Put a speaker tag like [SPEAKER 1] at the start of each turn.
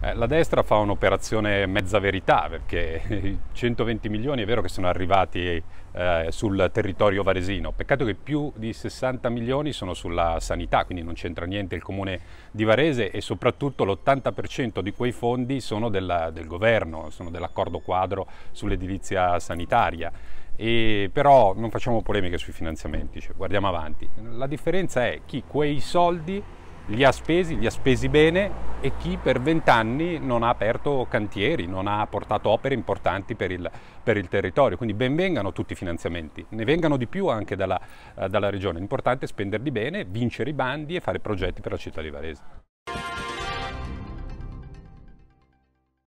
[SPEAKER 1] Eh, la destra fa un'operazione mezza verità perché i 120 milioni è vero che sono arrivati eh, sul territorio varesino, peccato che più di 60 milioni sono sulla sanità, quindi non c'entra niente il comune di Varese e soprattutto l'80% di quei fondi sono della, del governo, sono dell'accordo quadro sull'edilizia sanitaria. E però non facciamo polemiche sui finanziamenti, cioè guardiamo avanti. La differenza è chi quei soldi li ha spesi, li ha spesi bene e chi per vent'anni non ha aperto cantieri, non ha portato opere importanti per il, per il, territorio. Quindi ben vengano tutti i finanziamenti, ne vengano di più anche dalla, eh, dalla regione. L'importante è spenderli bene, vincere i bandi e fare progetti per la città di Varese.